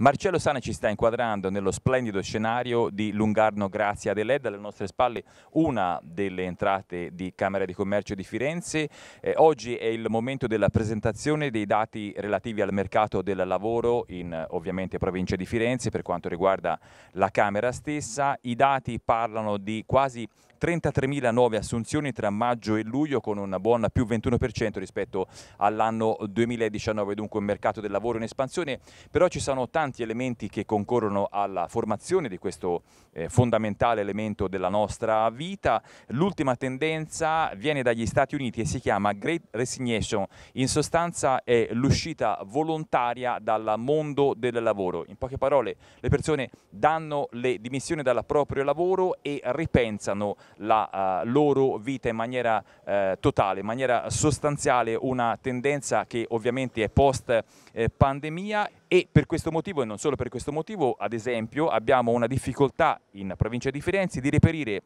Marcello Sana ci sta inquadrando nello splendido scenario di Lungarno Grazia dell'Ed, alle nostre spalle una delle entrate di Camera di Commercio di Firenze. Eh, oggi è il momento della presentazione dei dati relativi al mercato del lavoro in eh, ovviamente provincia di Firenze per quanto riguarda la Camera stessa. I dati parlano di quasi 33.000 nuove assunzioni tra maggio e luglio con una buona più 21% rispetto all'anno 2019, dunque un mercato del lavoro in espansione, però ci sono tanti elementi che concorrono alla formazione di questo eh, fondamentale elemento della nostra vita. L'ultima tendenza viene dagli Stati Uniti e si chiama Great Resignation, in sostanza è l'uscita volontaria dal mondo del lavoro. In poche parole, le persone danno le dimissioni dal proprio lavoro e ripensano la eh, loro vita in maniera eh, totale, in maniera sostanziale, una tendenza che ovviamente è post eh, pandemia e per questo motivo e non solo per questo motivo, ad esempio, abbiamo una difficoltà in provincia di Firenze di reperire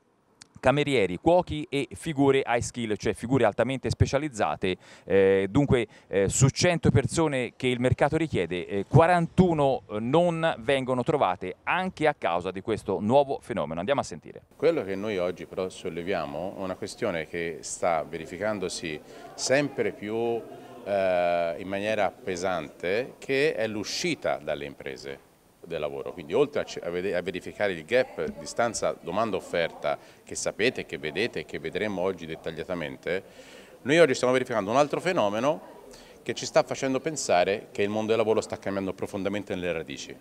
camerieri, cuochi e figure high skill, cioè figure altamente specializzate. Eh, dunque eh, su 100 persone che il mercato richiede, eh, 41 non vengono trovate anche a causa di questo nuovo fenomeno. Andiamo a sentire. Quello che noi oggi però solleviamo è una questione che sta verificandosi sempre più eh, in maniera pesante che è l'uscita dalle imprese del lavoro. Quindi oltre a verificare il gap distanza domanda-offerta che sapete, che vedete e che vedremo oggi dettagliatamente, noi oggi stiamo verificando un altro fenomeno che ci sta facendo pensare che il mondo del lavoro sta cambiando profondamente nelle radici.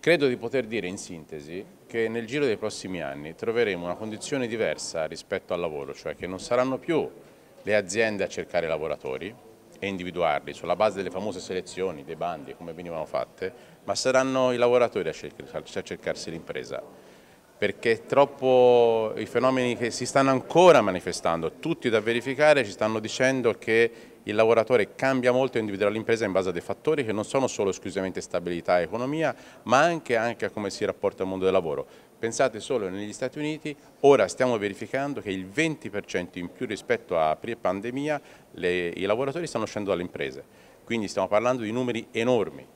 Credo di poter dire in sintesi che nel giro dei prossimi anni troveremo una condizione diversa rispetto al lavoro, cioè che non saranno più le aziende a cercare lavoratori, e individuarli sulla base delle famose selezioni, dei bandi, come venivano fatte, ma saranno i lavoratori a, cercarsi, a cercarsi l'impresa perché troppo i fenomeni che si stanno ancora manifestando, tutti da verificare, ci stanno dicendo che il lavoratore cambia molto e individua l'impresa in base a dei fattori che non sono solo esclusivamente stabilità e economia, ma anche, anche a come si rapporta al mondo del lavoro. Pensate solo negli Stati Uniti, ora stiamo verificando che il 20% in più rispetto a pre-pandemia i lavoratori stanno uscendo dalle imprese, quindi stiamo parlando di numeri enormi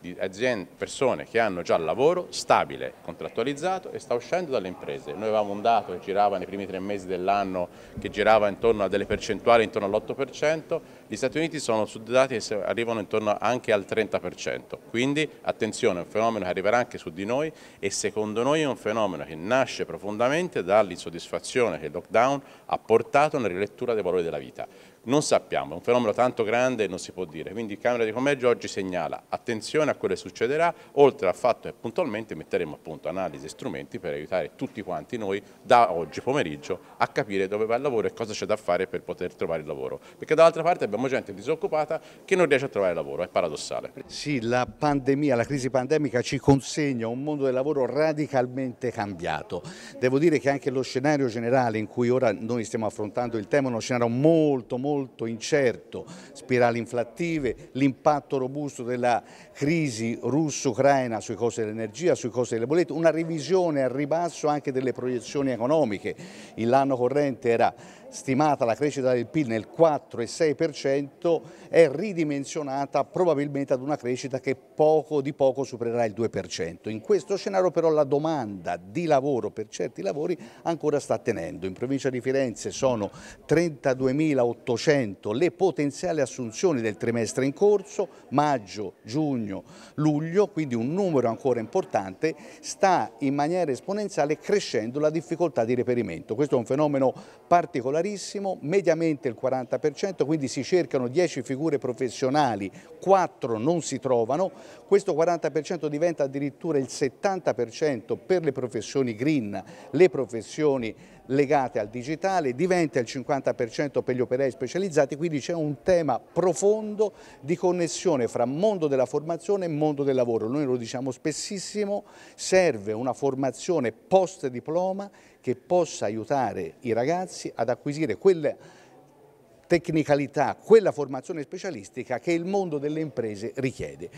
di aziende, persone che hanno già lavoro stabile, contrattualizzato e sta uscendo dalle imprese. Noi avevamo un dato che girava nei primi tre mesi dell'anno che girava intorno a delle percentuali intorno all'8%, gli Stati Uniti sono su dati che arrivano intorno anche al 30%, quindi attenzione, è un fenomeno che arriverà anche su di noi e secondo noi è un fenomeno che nasce profondamente dall'insoddisfazione che il lockdown ha portato nella rilettura dei valori della vita. Non sappiamo, è un fenomeno tanto grande e non si può dire, quindi il Camera di Commercio oggi segnala attenzione a quello che succederà, oltre al fatto che puntualmente metteremo a punto analisi e strumenti per aiutare tutti quanti noi da oggi pomeriggio a capire dove va il lavoro e cosa c'è da fare per poter trovare il lavoro, perché dall'altra parte abbiamo abbiamo gente disoccupata che non riesce a trovare lavoro, è paradossale. Sì, la pandemia, la crisi pandemica ci consegna un mondo del lavoro radicalmente cambiato. Devo dire che anche lo scenario generale in cui ora noi stiamo affrontando il tema è uno scenario molto molto incerto, spirali inflattive, l'impatto robusto della crisi russo-ucraina sui costi dell'energia, sui costi delle bollette, una revisione al ribasso anche delle proiezioni economiche. L'anno corrente era stimata la crescita del PIL nel 4,6%, è ridimensionata probabilmente ad una crescita che poco di poco supererà il 2%. In questo scenario però la domanda di lavoro per certi lavori ancora sta tenendo. In provincia di Firenze sono 32.800 le potenziali assunzioni del trimestre in corso, maggio, giugno, luglio, quindi un numero ancora importante, sta in maniera esponenziale crescendo la difficoltà di reperimento. Questo è un fenomeno particolare popolarissimo, mediamente il 40%, quindi si cercano 10 figure professionali, 4 non si trovano, questo 40% diventa addirittura il 70% per le professioni green, le professioni legate al digitale, diventa il 50% per gli operai specializzati, quindi c'è un tema profondo di connessione fra mondo della formazione e mondo del lavoro. Noi lo diciamo spessissimo, serve una formazione post diploma che possa aiutare i ragazzi ad acquisire quella tecnicalità, quella formazione specialistica che il mondo delle imprese richiede.